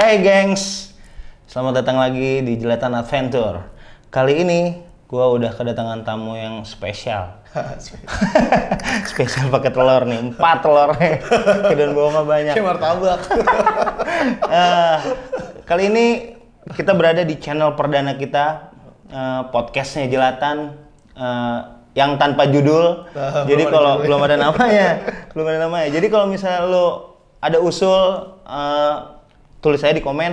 Hey gengs, selamat datang lagi di Jelatan Adventure. Kali ini gue udah kedatangan tamu yang spesial. spesial pakai telur nih, empat telur nih. Dan nggak banyak. Kayak martabak. uh, kali ini kita berada di channel perdana kita, uh, podcastnya Jelatan. Uh, eh, yang tanpa judul. Nah, Jadi kalau belum ada namanya, belum ada namanya. Jadi kalau misalnya lo ada usul uh, tulis saya di komen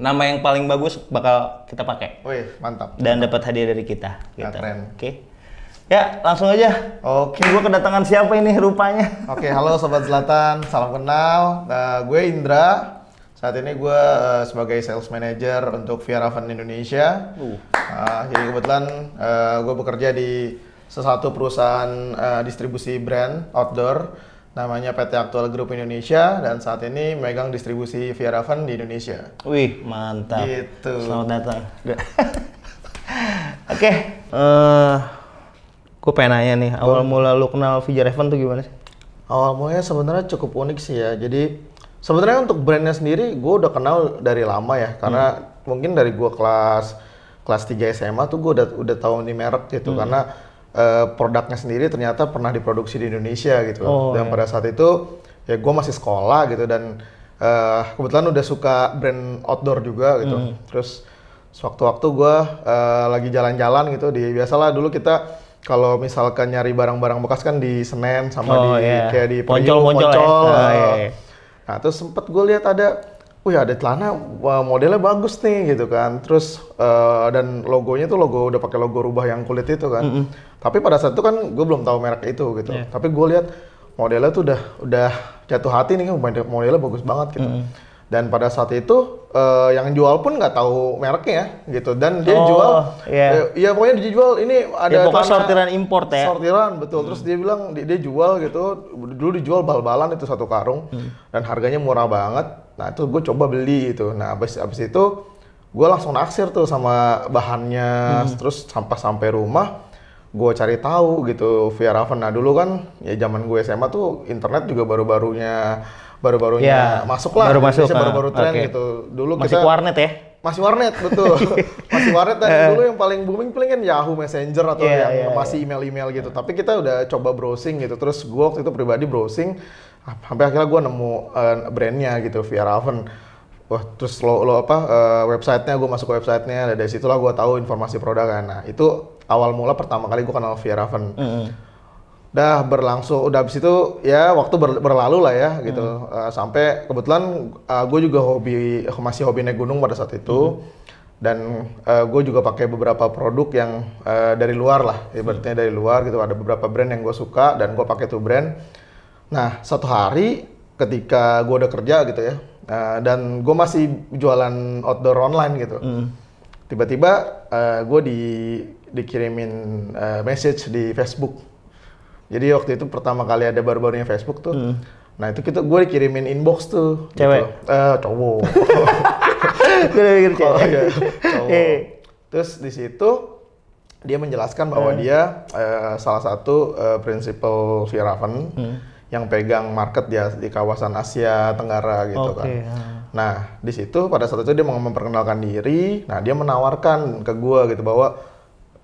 nama yang paling bagus bakal kita pakai. Wih, oh iya, mantap. Dan dapat hadiah dari kita. Nah, gitu. Keren. Oke. Okay. Ya, langsung aja. Oke. Okay. Gue kedatangan siapa ini rupanya? Oke, okay, halo Sobat Selatan. Salam kenal. Nah, gue Indra. Saat ini gue uh, sebagai sales manager untuk Raven Indonesia. Uh. Uh, jadi kebetulan uh, eh, gue bekerja di sesuatu perusahaan uh, distribusi brand outdoor namanya PT Aktual Group Indonesia dan saat ini megang distribusi Via Raven di Indonesia. Wih, mantap. Gitu. Selamat datang. Oke, okay. uh, eh, gue pengen nanya nih, awal mula lu kenal Via Raven tuh gimana sih? Awal mulanya sebenarnya cukup unik sih ya. Jadi sebenarnya untuk brandnya sendiri gue udah kenal dari lama ya, karena hmm. mungkin dari gue kelas kelas 3 SMA tuh gue udah udah tahu ini merek gitu hmm. karena uh, produknya sendiri ternyata pernah diproduksi di Indonesia gitu. Oh, dan iya. pada saat itu ya gue masih sekolah gitu dan uh, kebetulan udah suka brand outdoor juga gitu. Mm. Terus sewaktu-waktu gue uh, lagi jalan-jalan gitu di biasalah dulu kita kalau misalkan nyari barang-barang bekas kan di Senen sama oh, di iya. kayak di Poncol-Poncol. Ya? Nah, iya, iya. nah terus sempet gue lihat ada wih oh ada ya, celana modelnya bagus nih gitu kan. Terus uh, dan logonya tuh logo udah pakai logo rubah yang kulit itu kan. Mm -hmm. Tapi pada saat itu kan gue belum tahu merek itu gitu. Yeah. Tapi gue lihat modelnya tuh udah udah jatuh hati nih kan. modelnya bagus banget gitu. Mm -hmm dan pada saat itu uh, yang jual pun nggak tahu mereknya ya, gitu dan dia oh, jual yeah. ya eh, iya, pokoknya dia jual ini ada ya, sortiran impor ya sortiran betul hmm. terus dia bilang dia, dia jual gitu dulu dijual bal-balan itu satu karung hmm. dan harganya murah banget nah itu gue coba beli itu nah abis abis itu gue langsung naksir tuh sama bahannya hmm. terus sampah sampai rumah gue cari tahu gitu via Raven nah dulu kan ya zaman gue SMA tuh internet juga baru-barunya baru-barunya ya, masuklah baru masuk, baru-baru ah, tren okay. gitu. Dulu masih kita, warnet ya? Masih warnet, betul. masih warnet dan eh. dulu yang paling booming paling kan Yahoo Messenger atau yeah, yang yeah, iya. masih email-email gitu. Tapi kita udah coba browsing gitu. Terus gua waktu itu pribadi browsing ah, sampai akhirnya gua nemu uh, brandnya gitu, Via Raven. Wah, terus lo, lo apa uh, websitenya gua masuk ke websitenya dari situlah gua tahu informasi produknya kan. Nah itu awal mula pertama kali gua kenal Via Raven. Mm -hmm udah berlangsung udah habis itu ya waktu ber, berlalu lah ya gitu hmm. uh, sampai kebetulan uh, eh, gue juga hobi masih hobi naik gunung pada saat itu hmm. dan uh, eh, gue juga pakai beberapa produk yang uh, dari luar lah ibaratnya hmm. dari luar gitu ada beberapa brand yang gue suka dan gue pakai tuh brand nah satu hari ketika gue udah kerja gitu ya uh, dan gue masih jualan outdoor online gitu hmm. tiba-tiba uh, gue di dikirimin uh, message di Facebook jadi waktu itu pertama kali ada baru-barunya Facebook tuh. Hmm. Nah itu kita gue dikirimin inbox tuh. Gitu. Cewek? Gitu. Eh, cowok. gue cewek. Oh, Ya, cowok. Hey. Iya. Terus di situ dia menjelaskan bahwa hmm. dia eh, salah satu eh, prinsipal Viravan hmm. yang pegang market dia di kawasan Asia Tenggara gitu okay. kan. Ah. Nah, di situ pada saat itu dia mau memperkenalkan diri, nah dia menawarkan ke gue gitu bahwa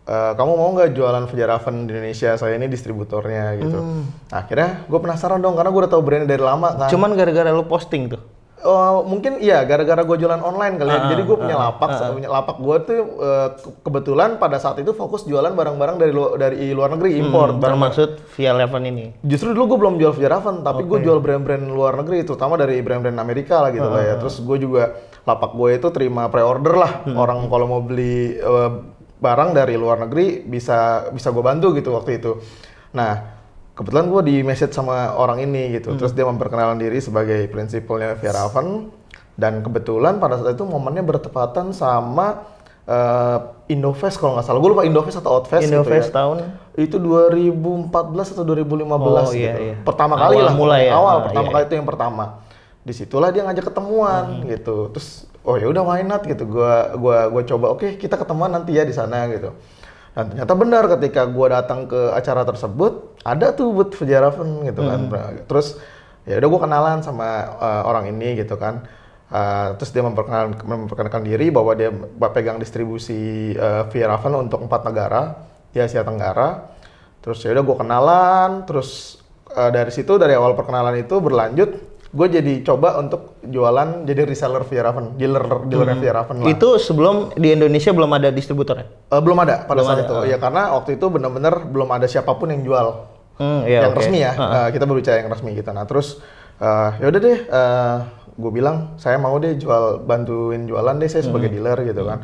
Uh, kamu mau nggak jualan Vejarafen di Indonesia? Saya ini distributornya gitu. Hmm. Nah, akhirnya gue penasaran dong karena gue udah tahu brand dari lama kan. Cuman gara-gara lu posting tuh. Uh, mungkin iya gara-gara gue jualan online kali ya. Ah, Jadi gue ah, ah. punya lapak, uh, punya lapak gue tuh uh, kebetulan pada saat itu fokus jualan barang-barang dari lu, dari luar negeri, hmm, import. Hmm, termasuk via Eleven ini. Justru dulu gue belum jual via Raven, tapi okay. gue jual brand-brand luar negeri, terutama dari brand-brand Amerika lah gitu uh, lah ya. Terus gue juga lapak gue itu terima pre-order lah hmm. orang kalau mau beli uh, barang dari luar negeri bisa bisa gue bantu gitu waktu itu nah kebetulan gue di message sama orang ini gitu hmm. terus dia memperkenalkan diri sebagai prinsipalnya Vera Oven. dan kebetulan pada saat itu momennya bertepatan sama uh, eh, Indofest kalau nggak salah gue lupa Indofest atau Outfest Indo gitu ya. tahun itu 2014 atau 2015 oh, gitu. Iya, iya. Pertama kali lah mulai ya. awal ah, pertama iya. kali iya. itu yang pertama. Disitulah dia ngajak ketemuan hmm. gitu. Terus oh ya udah why not gitu gua gua gua coba oke okay, kita ketemuan nanti ya di sana gitu dan ternyata benar ketika gua datang ke acara tersebut ada tuh buat Fujarafen gitu kan hmm. terus ya udah gua kenalan sama uh, orang ini gitu kan uh, terus dia memperkenalkan, memperkenalkan diri bahwa dia pegang distribusi uh, eh, Vieraven untuk empat negara di Asia Tenggara terus ya udah gue kenalan terus uh, dari situ dari awal perkenalan itu berlanjut gue jadi coba untuk jualan jadi reseller via Raven, dealer dealer hmm. via Raven lah. Itu sebelum di Indonesia belum ada distributor ya? Uh, belum ada pada belum saat ada. itu. Uh. Ya karena waktu itu benar-benar belum ada siapapun yang jual. Hmm, ya, yang okay. resmi ya. Uh ah, -huh. Ah. uh, eh, kita berbicara yang resmi gitu. Nah, terus uh, ya udah deh uh, gue bilang saya mau deh jual bantuin jualan deh saya sebagai hmm. dealer gitu hmm. kan.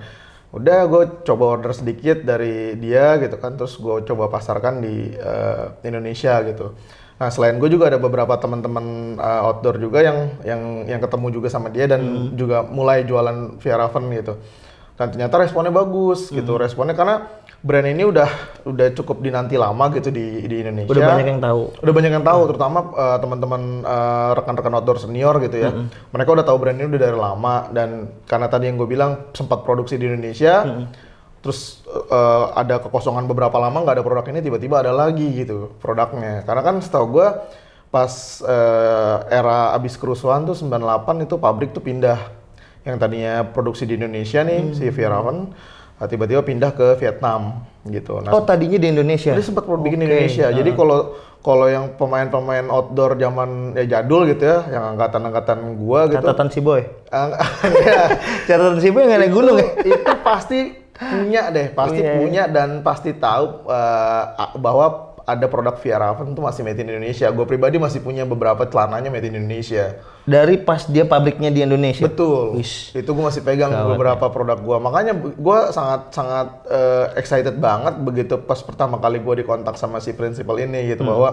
Udah gue coba order sedikit dari dia gitu kan terus gue coba pasarkan di uh, Indonesia gitu Nah selain gue juga ada beberapa teman-teman uh, outdoor juga yang yang yang ketemu juga sama dia dan hmm. juga mulai jualan via Raven gitu. Dan ternyata responnya bagus gitu, hmm. gitu responnya karena brand ini udah udah cukup dinanti lama gitu di di Indonesia. Udah banyak yang tahu. Udah banyak yang tahu hmm. terutama uh, teman-teman uh, rekan-rekan outdoor senior gitu ya. Hmm. Mereka udah tahu brand ini udah dari lama dan karena tadi yang gue bilang sempat produksi di Indonesia. Hmm terus uh, ada kekosongan beberapa lama nggak ada produk ini tiba-tiba ada lagi gitu produknya karena kan setahu gue pas uh, era abis kerusuhan tuh 98 itu pabrik tuh pindah yang tadinya produksi di Indonesia nih hmm. si Viravan eh, tiba-tiba pindah ke Vietnam gitu. Nah, oh tadinya di Indonesia? Dia sempat bikin okay. Indonesia. Nah. Jadi kalau kalau yang pemain-pemain outdoor zaman ya jadul gitu ya, yang angkatan-angkatan gua gitu. Catatan si boy. Ang- ya. Catatan si boy nggak naik gunung. Itu, ya? itu pasti punya deh, pasti punya, ya. punya dan pasti tahu uh, bahwa ada produk Via Raven tuh masih made in Indonesia. Gue pribadi masih punya beberapa celananya made in Indonesia. Dari pas dia pabriknya di Indonesia. Betul. Wish. Itu gue masih pegang Selamat beberapa ya. produk gue. Makanya gue sangat sangat uh, excited banget begitu pas pertama kali gue dikontak sama si principal ini gitu hmm. bahwa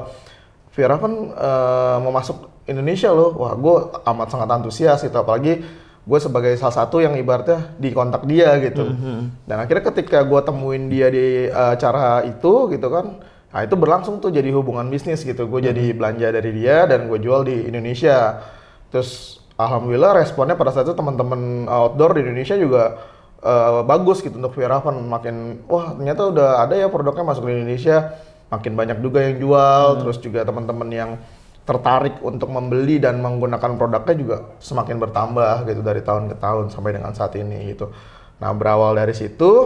Via Raven uh, mau masuk Indonesia loh. Wah gue amat sangat antusias gitu apalagi gue sebagai salah satu yang ibaratnya di kontak dia gitu. Mm-hmm. Dan akhirnya ketika gue temuin dia di uh, eh, acara itu gitu kan, nah itu berlangsung tuh jadi hubungan bisnis gitu. Gue mm-hmm. jadi belanja dari dia dan gue jual di Indonesia. Terus alhamdulillah responnya pada saat itu teman-teman eh, outdoor di Indonesia juga uh, bagus gitu untuk Viravan makin wah ternyata udah ada ya produknya masuk ke Indonesia makin banyak juga yang jual mm-hmm. terus juga teman-teman yang tertarik untuk membeli dan menggunakan produknya juga semakin bertambah gitu dari tahun ke tahun sampai dengan saat ini gitu. Nah berawal dari situ, uh,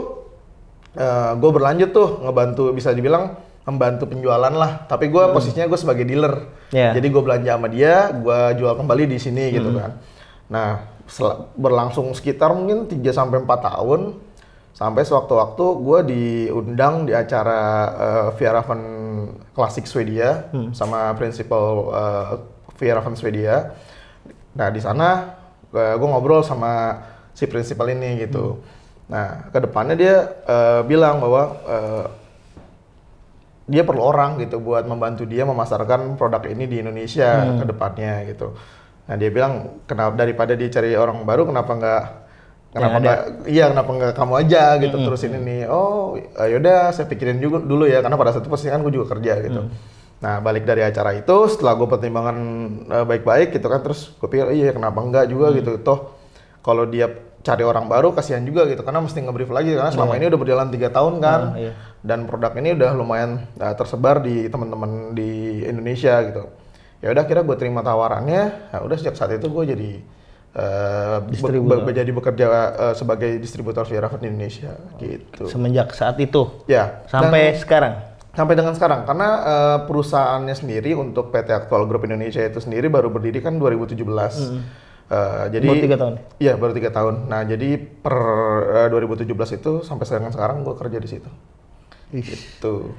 eh, gue berlanjut tuh ngebantu bisa dibilang membantu penjualan lah. Tapi gue hmm. posisinya gue sebagai dealer, yeah. jadi gue belanja sama dia, gue jual kembali di sini gitu hmm. gitu kan. Nah berlangsung sekitar mungkin 3 sampai empat tahun sampai sewaktu-waktu gue diundang di acara uh, eh, Viaravan klasik Swedia hmm. sama prinsipal uh, eh, Viera van Swedia. Nah di sana uh, eh, gue ngobrol sama si prinsipal ini gitu. Hmm. Nah kedepannya dia uh, bilang bahwa uh, dia perlu orang gitu buat membantu dia memasarkan produk ini di Indonesia hmm. kedepannya gitu. Nah dia bilang kenapa daripada dia cari orang baru kenapa nggak kenapa ya, nggak iya kenapa nggak kamu aja gitu -hmm. terus ini nih oh ah, yaudah saya pikirin juga dulu ya karena pada itu pasti kan gue juga kerja gitu hmm. nah balik dari acara itu setelah gue pertimbangan baik eh, baik-baik gitu kan terus gue pikir oh iya kenapa enggak juga hmm. gitu toh kalau dia cari orang baru kasihan juga gitu karena mesti ngebrief lagi karena selama yeah. ini udah berjalan tiga tahun kan mm, yeah, yeah. dan produk ini udah lumayan uh, tersebar di teman-teman di Indonesia gitu ya udah kira gue terima tawarannya nah, udah sejak saat itu gue jadi Uh, be menjadi bekerja uh, sebagai distributor Viarafan di Indonesia gitu. Semenjak saat itu. Ya. Sampai dan, sekarang. Sampai dengan sekarang karena uh, perusahaannya sendiri untuk PT Aktual Group Indonesia itu sendiri baru berdiri kan 2017. Hmm. Uh, jadi baru tiga tahun. Iya baru tiga tahun. Nah jadi per uh, 2017 itu sampai sekarang sekarang gue kerja di situ. Ish. Gitu.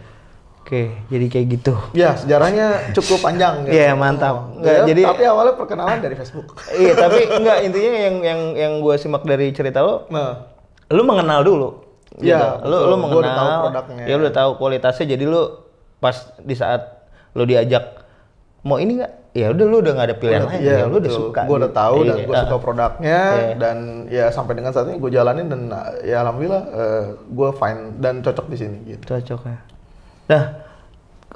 Oke, jadi kayak gitu. Ya, sejarahnya cukup panjang. Gitu. Iya, gitu. mantap. Enggak, oh, ya, jadi tapi awalnya perkenalan dari Facebook. iya, tapi enggak intinya yang yang yang gue simak dari cerita lo, nah. lo mengenal dulu. Gitu. Iya, gitu. lo lo mengenal. udah tahu produknya. Ya, lo udah tahu kualitasnya. Jadi lo pas di saat lo diajak mau ini enggak? Ya udah lo udah gak ada pilihan lain. Ya, ya lo udah suka. Gue gitu. udah tahu dan gue iya. suka produknya iya. dan ya sampai dengan saat ini gue jalanin dan ya alhamdulillah uh, eh, gue fine dan cocok di sini. Gitu. Cocok ya. Nah,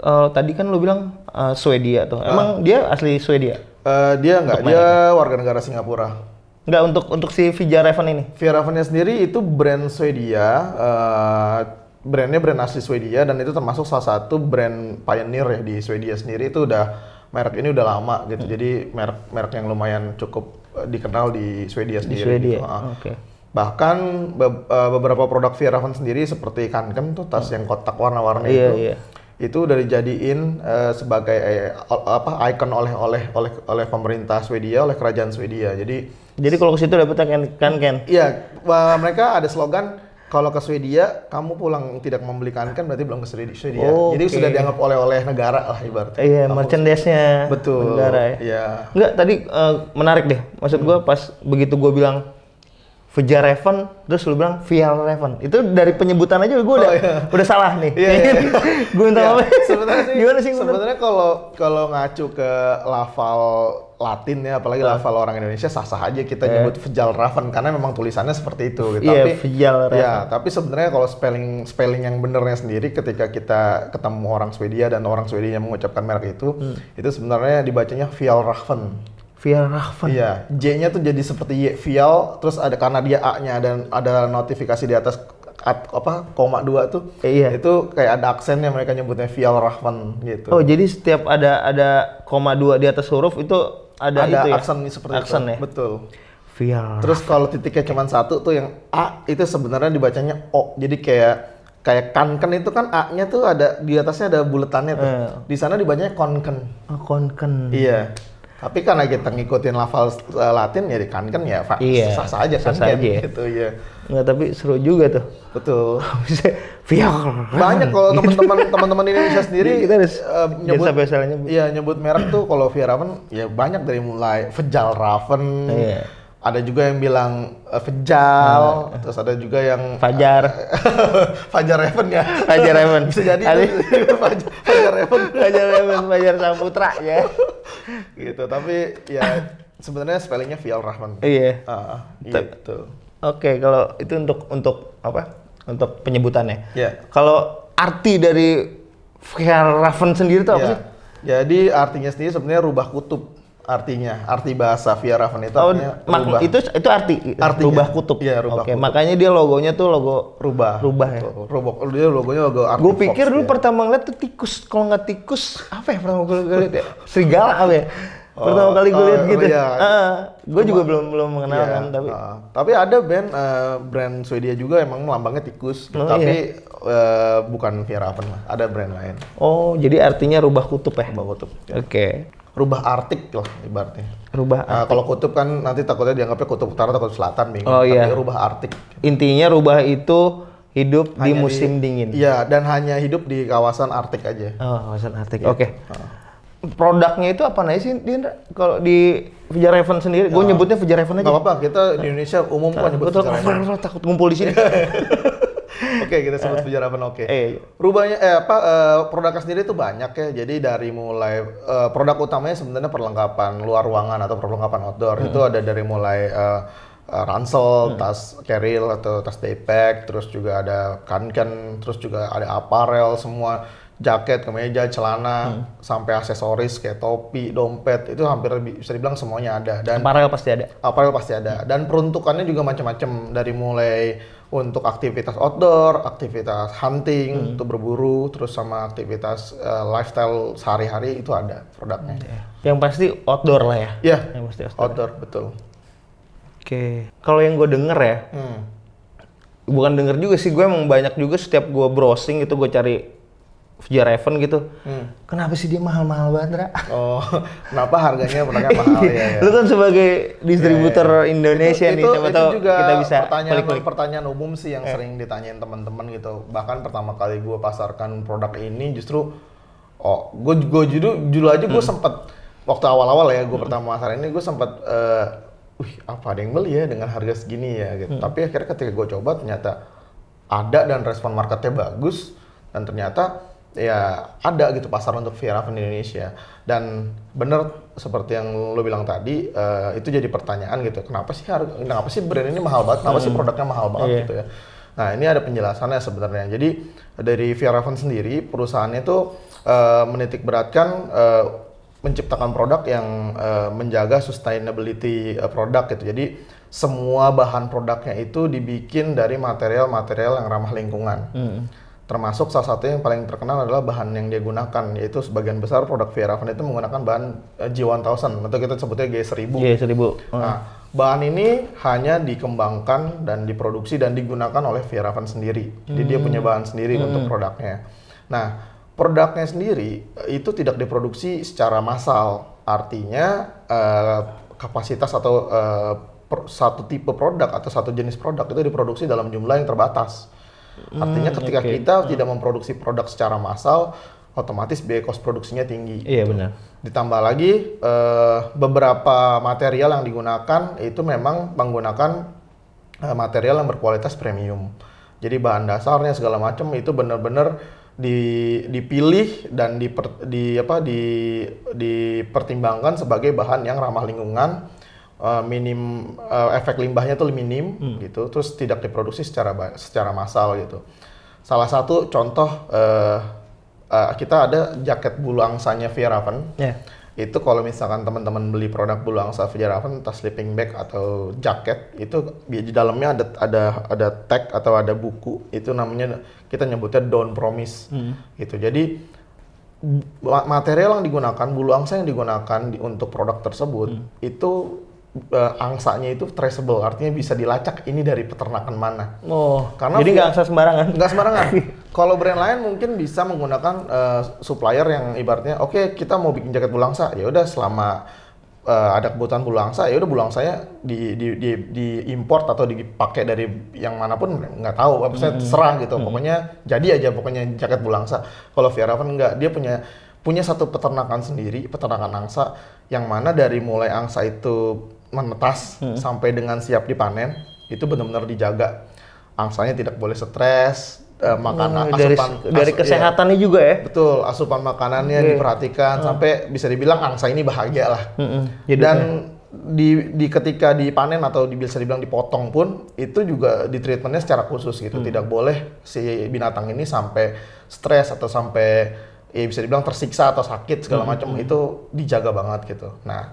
uh, tadi kan lu bilang uh, Swedia tuh. Ah. Emang dia asli Swedia? Uh, dia enggak, dia warga negara Singapura. Enggak untuk untuk si Vija Raven ini. Vija Ravennya sendiri itu brand Swedia, uh, brandnya brand asli Swedia dan itu termasuk salah satu brand pioneer ya di Swedia sendiri itu udah merek ini udah lama gitu. Hmm. Jadi merek merek yang lumayan cukup dikenal di Swedia sendiri. Di Swedia. Gitu. Ah. Oke. Okay. Bahkan be e, beberapa produk Vieravan sendiri seperti kankem tuh tas hmm. yang kotak warna-warni iya, itu. yeah. Itu udah dijadiin uh, sebagai uh, apa ikon oleh-oleh oleh oleh pemerintah Swedia, oleh kerajaan Swedia. Jadi Jadi kalau ke situ dapetnya Kanken. Iya, mereka ada slogan kalau ke Swedia kamu pulang tidak membeli kanken berarti belum ke Swedia. Oh, Jadi okay. sudah dianggap oleh-oleh negara lah ibaratnya. Iya, merchandise-nya betul negara ya. Iya. Enggak, tadi uh, menarik deh. Maksud hmm. gua pas begitu gua bilang Vija Raven, terus lu bilang Via Raven. Itu dari penyebutan aja gue udah oh, iya. udah salah nih. Iya, iya. iya. gue minta iya, maaf. Sebenarnya sih, gimana sih? Sebenarnya kalau kalau ngacu ke lafal Latin ya, apalagi nah. lafal orang Indonesia sah-sah aja kita yeah. nyebut Vial Raven karena memang tulisannya seperti itu. Gitu. Yeah, tapi Vial ya, Raven. Ya, tapi sebenarnya kalau spelling spelling yang benernya sendiri ketika kita ketemu orang Swedia dan orang Swedia yang mengucapkan merek itu, hmm. itu sebenarnya dibacanya Vial Raven. Vial Rahvan. Iya, J-nya tuh jadi seperti Y, Vial, terus ada karena dia A-nya dan ada notifikasi di atas at, apa koma dua tuh. Eh, iya. Itu kayak ada aksennya mereka nyebutnya Vial Rahvan gitu. Oh, jadi setiap ada ada koma dua di atas huruf itu ada, ada itu ya? aksen seperti aksen itu. Ya? Betul. Vial. Terus kalau titiknya cuma satu tuh yang A itu sebenarnya dibacanya O. Jadi kayak kayak kanken itu kan A-nya tuh ada di atasnya ada buletannya tuh. Eh. Di sana dibacanya konken. Oh, konken. Iya. Tapi karena kita ngikutin lafal uh, Latin ya kan, kan ya, Pak. Iya. saja kan saja. gitu ya. Nggak, tapi seru juga tuh. Betul. Bisa Banyak kalau gitu. teman-teman teman-teman Indonesia sendiri iya, kita harus uh, nyebut biasa nyebut. Iya, nyebut merek tuh kalau Raven ya banyak dari mulai Vejal Raven. Iya ada juga yang bilang uh, Fejal, uh, terus ada juga yang Fajar. Uh, Fajar Raven ya. Fajar Raven. Bisa jadi Fajar, Fajar Raven. Fajar Raven, Fajar Samputra ya. gitu, tapi ya sebenarnya spellingnya Vial Rahman. Iya. Uh, gitu. Oke, okay, kalau itu untuk untuk apa? Untuk penyebutannya. Yeah. Kalau arti dari Fajar Raven sendiri itu apa yeah. sih? Jadi artinya sendiri sebenarnya rubah kutub artinya arti bahasa via Raven itu oh, rubah. itu itu arti artinya, rubah kutub. ya rubah okay. kutub. makanya dia logonya tuh logo rubah. Rubah ya. Rubah. Dia logonya logo arti. Gue pikir dulu ya. pertama ngeliat tuh tikus. Kalau nggak tikus, apa ya pertama kali gue lihat ya? Serigala apa ya? Oh, pertama kali gue lihat oh, gitu. Iya. Uh, ah, ah. gue juga belum belum mengenal iya, kan tapi. Uh, tapi ada band uh, brand Swedia juga emang lambangnya tikus, oh, iya. tapi iya. uh, bukan Via Raven lah, ada brand lain. Oh, jadi artinya rubah kutub ya? Rubah kutub. Ya. Oke. Okay rubah artik lah ibaratnya. Rubah. Uh, kalau kutub kan nanti takutnya dianggapnya kutub utara atau kutub selatan bingung. Oh iya. Tapi rubah artik. Intinya rubah itu hidup hanya di musim di, dingin. Iya, dan hanya hidup di kawasan artik aja. Oh, kawasan artik. Ya. Oke. Okay. Uh. Produknya itu apa nih sih, Kalau di Fajar Raven sendiri, gue ah. nyebutnya Fajar Raven aja. Gak apa-apa, kita di Indonesia umum kan nyebut Fajar Raven. takut ngumpul di sini. Oke, kita sebut penjarapan eh. oke. Okay. Eh, iya. Rubahnya eh apa eh, produknya kan sendiri itu banyak ya. Jadi dari mulai eh, produk utamanya sebenarnya perlengkapan luar ruangan atau perlengkapan outdoor hmm. itu ada dari mulai eh, eh ransel, hmm. tas keril atau tas daypack, terus juga ada kanken, terus juga ada apparel semua jaket, kemeja, celana, hmm. sampai aksesoris kayak topi, dompet itu hampir bisa dibilang semuanya ada. Dan aparel pasti ada. Aparel pasti ada. Hmm. Dan peruntukannya juga macam-macam dari mulai untuk aktivitas outdoor, aktivitas hunting, hmm. untuk berburu, terus sama aktivitas uh, lifestyle sehari-hari itu ada produknya. Yang pasti outdoor lah ya. Iya. Yeah. Yang pasti outdoor. Outdoor ya. betul. Oke. Okay. Kalau yang gue denger ya. Hmm bukan denger juga sih gue emang banyak juga setiap gue browsing itu gue cari VR Raven gitu. Hmm. Kenapa sih dia mahal-mahal banget, Ra? Oh, kenapa harganya mereka mahal ya, ya? Lu kan sebagai distributor yeah, yeah. Indonesia itu, nih, coba tahu kita bisa pertanyaan klik -klik. pertanyaan umum sih yang yeah. sering ditanyain teman-teman gitu. Bahkan pertama kali gue pasarkan produk ini justru oh, gue gue judul judul aja gue hmm. sempet waktu awal-awal ya gue hmm. pertama pasar ini gue sempet uh, wih apa ada yang beli ya dengan harga segini ya gitu. Hmm. Tapi akhirnya ketika gue coba ternyata ada dan respon marketnya bagus dan ternyata ya ada gitu pasar untuk Vieravan di Indonesia dan benar seperti yang lo bilang tadi uh, itu jadi pertanyaan gitu kenapa sih harga kenapa sih brand ini mahal banget kenapa hmm. sih produknya mahal banget yeah. gitu ya nah ini ada penjelasannya sebenarnya jadi dari Vieravan sendiri perusahaannya itu uh, eh, menitik beratkan uh, eh, menciptakan produk yang uh, menjaga sustainability uh, produk gitu jadi semua bahan produknya itu dibikin dari material-material yang ramah lingkungan hmm termasuk salah satu yang paling terkenal adalah bahan yang dia gunakan yaitu sebagian besar produk Van itu menggunakan bahan G1000 atau kita sebutnya G1000. G1000. Nah, hmm. bahan ini hanya dikembangkan dan diproduksi dan digunakan oleh Van sendiri. Jadi dia punya hmm. bahan sendiri hmm. untuk produknya. Nah, produknya sendiri eh, itu tidak diproduksi secara massal. Artinya eh, kapasitas atau eh, satu tipe produk atau satu jenis produk itu diproduksi dalam jumlah yang terbatas. Artinya hmm, ketika okay. kita hmm. tidak memproduksi produk secara massal, otomatis biaya kos produksinya tinggi. Iya benar. Ditambah lagi uh, beberapa material yang digunakan itu memang menggunakan uh, material yang berkualitas premium. Jadi bahan dasarnya segala macam itu benar-benar di, dipilih dan diper, di apa di dipertimbangkan sebagai bahan yang ramah lingkungan uh, minim uh, efek limbahnya tuh minim hmm. gitu terus tidak diproduksi secara secara massal gitu salah satu contoh uh, uh, kita ada jaket bulu angsanya Via Raven yeah. itu kalau misalkan teman-teman beli produk bulu angsa Via Raven entah sleeping bag atau jaket itu di dalamnya ada ada ada tag atau ada buku itu namanya kita nyebutnya down promise hmm. gitu jadi material yang digunakan, bulu angsa yang digunakan di, untuk produk tersebut hmm. itu uh, angsanya itu traceable, artinya bisa dilacak ini dari peternakan mana. Oh, karena jadi nggak angsa sembarangan. Nggak sembarangan. Kalau brand lain mungkin bisa menggunakan uh, supplier yang ibaratnya, oke okay, kita mau bikin jaket bulangsa, ya udah selama uh, ada kebutuhan bulangsa, ya udah bulangsanya di, di, di, di import atau dipakai dari yang manapun nggak tahu, apa hmm. serah gitu. Hmm. Pokoknya jadi aja pokoknya jaket bulangsa. Kalau Viaravan nggak, dia punya punya satu peternakan sendiri, peternakan angsa, yang mana dari mulai angsa itu menetas hmm. sampai dengan siap dipanen itu benar-benar dijaga. Angsanya tidak boleh stres, uh, eh, makanan hmm, dari, asupan dari asu, iya. kesehatannya iya, juga ya. Betul, asupan makanannya okay. diperhatikan hmm. sampai bisa dibilang angsa ini bahagia lah. Hmm, hmm. Dan di, di ketika dipanen atau bisa dibilang dipotong pun itu juga di treatmentnya secara khusus gitu hmm. tidak boleh si binatang ini sampai stres atau sampai ya bisa dibilang tersiksa atau sakit segala hmm, macam hmm. itu dijaga banget gitu nah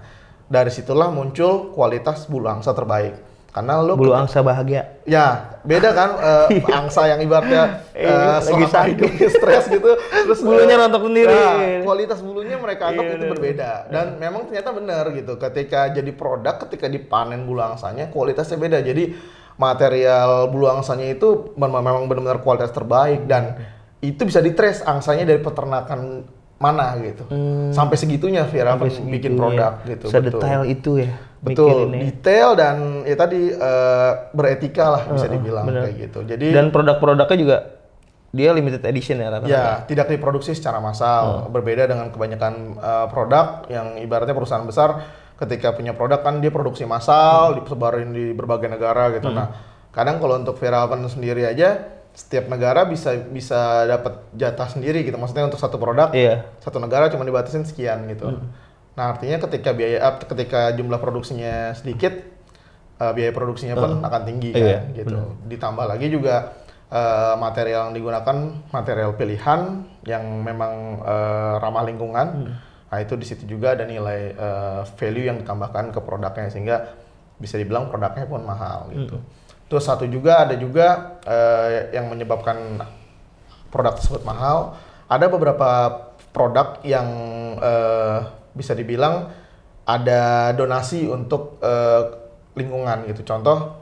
dari situlah muncul kualitas bulu angsa terbaik karena lu bulu angsa bahagia ya beda kan uh, angsa yang ibaratnya uh, lagi hidupnya stres gitu terus bulunya uh, rontok sendiri nah, kualitas bulunya mereka anggap iya, itu berbeda dan yeah. memang ternyata benar gitu ketika jadi produk ketika dipanen bulu angsanya kualitasnya beda jadi material bulu angsanya itu memang benar-benar kualitas terbaik dan iya. itu bisa ditrace angsanya dari peternakan mana gitu. Hmm. Sampai segitunya Vera segitu bikin ya. produk gitu. Sedetail betul. itu ya. Betul, detail dan ya tadi uh, beretika lah bisa dibilang kayak gitu. Jadi dan produk-produknya juga dia limited edition ya rata Ya, tidak diproduksi secara massal. Hmm. Berbeda dengan kebanyakan uh, produk yang ibaratnya perusahaan besar ketika punya produk kan dia produksi massal, hmm. disebarin di berbagai negara gitu. Hmm. Nah, kadang kalau untuk Vera Open sendiri aja setiap negara bisa bisa dapat jatah sendiri gitu. Maksudnya untuk satu produk, iya. satu negara cuma dibatasin sekian gitu. Hmm. Nah artinya ketika biaya ketika jumlah produksinya sedikit, uh, biaya produksinya pun hmm. akan tinggi iya, kan gitu. Bener. Ditambah lagi juga uh, material yang digunakan material pilihan yang memang uh, ramah lingkungan. Hmm. Nah itu di situ juga ada nilai uh, value yang ditambahkan ke produknya sehingga bisa dibilang produknya pun mahal gitu. Hmm Terus satu juga ada juga uh, yang menyebabkan produk tersebut mahal. Ada beberapa produk yang uh, bisa dibilang ada donasi untuk uh, lingkungan gitu. Contoh